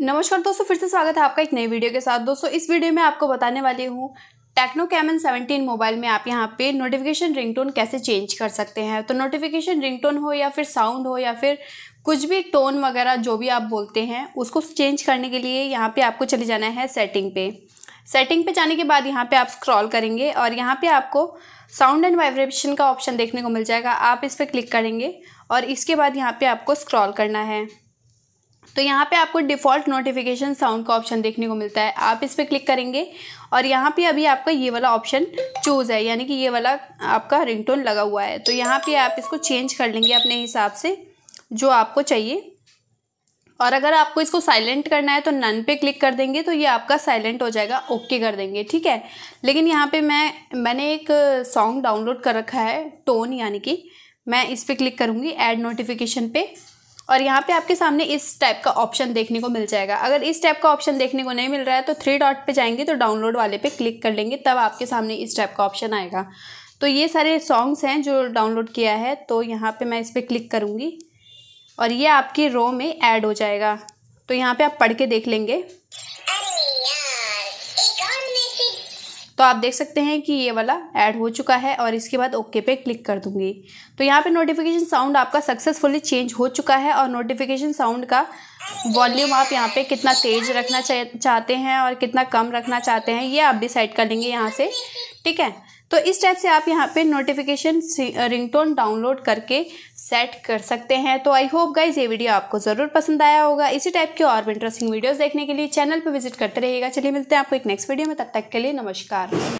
नमस्कार दोस्तों फिर से स्वागत है आपका एक नई वीडियो के साथ दोस्तों इस वीडियो में आपको बताने वाली हूँ टेक्नो कैमन सेवनटीन मोबाइल में आप यहाँ पे नोटिफिकेशन रिंगटोन कैसे चेंज कर सकते हैं तो नोटिफिकेशन रिंगटोन हो या फिर साउंड हो या फिर कुछ भी टोन वगैरह जो भी आप बोलते हैं उसको चेंज करने के लिए यहाँ पर आपको चले जाना है सेटिंग पे सेटिंग पे जाने के बाद यहाँ पे आप स्क्रॉल करेंगे और यहाँ पे आपको साउंड एंड वाइब्रेशन का ऑप्शन देखने को मिल जाएगा आप इस पर क्लिक करेंगे और इसके बाद यहाँ पे आपको स्क्रॉल करना है तो यहाँ पे आपको डिफ़ॉल्ट नोटिफिकेशन साउंड का ऑप्शन देखने को मिलता है आप इस पर क्लिक करेंगे और यहाँ पे अभी आपका ये वाला ऑप्शन चूज़ है यानी कि ये वाला आपका रिंगटोन लगा हुआ है तो यहाँ पे आप इसको चेंज कर लेंगे अपने हिसाब से जो आपको चाहिए और अगर आपको इसको साइलेंट करना है तो नन पे क्लिक कर देंगे तो ये आपका साइलेंट हो जाएगा ओके कर देंगे ठीक है लेकिन यहाँ पर मैं मैंने एक सॉन्ग डाउनलोड कर रखा है टोन यानी कि मैं इस पर क्लिक करूँगी एड नोटिफिकेशन पे और यहाँ पे आपके सामने इस टाइप का ऑप्शन देखने को मिल जाएगा अगर इस टाइप का ऑप्शन देखने को नहीं मिल रहा है तो थ्री डॉट पे जाएंगे तो डाउनलोड वाले पे क्लिक कर लेंगे तब आपके सामने इस टाइप का ऑप्शन आएगा तो ये सारे सॉन्ग्स हैं जो डाउनलोड किया है तो यहाँ पर मैं इस पर क्लिक करूँगी और ये आपकी रो में ऐड हो जाएगा तो यहाँ पर आप पढ़ के देख लेंगे तो आप देख सकते हैं कि ये वाला ऐड हो चुका है और इसके बाद ओके पे क्लिक कर दूंगी तो यहाँ पे नोटिफिकेशन साउंड आपका सक्सेसफुली चेंज हो चुका है और नोटिफिकेशन साउंड का वॉल्यूम आप यहाँ पे कितना तेज़ रखना चाहते हैं और कितना कम रखना चाहते हैं ये आप डिसाइड कर लेंगे यहाँ से ठीक है तो इस टाइप से आप यहाँ पे नोटिफिकेशन रिंगटोन डाउनलोड करके सेट कर सकते हैं तो आई होप गाइज ये वीडियो आपको ज़रूर पसंद आया होगा इसी टाइप के और भी इंटरेस्टिंग वीडियोज़ देखने के लिए चैनल पर विजिट करते रहिएगा चलिए मिलते हैं आपको एक नेक्स्ट वीडियो में तब तक के लिए नमस्कार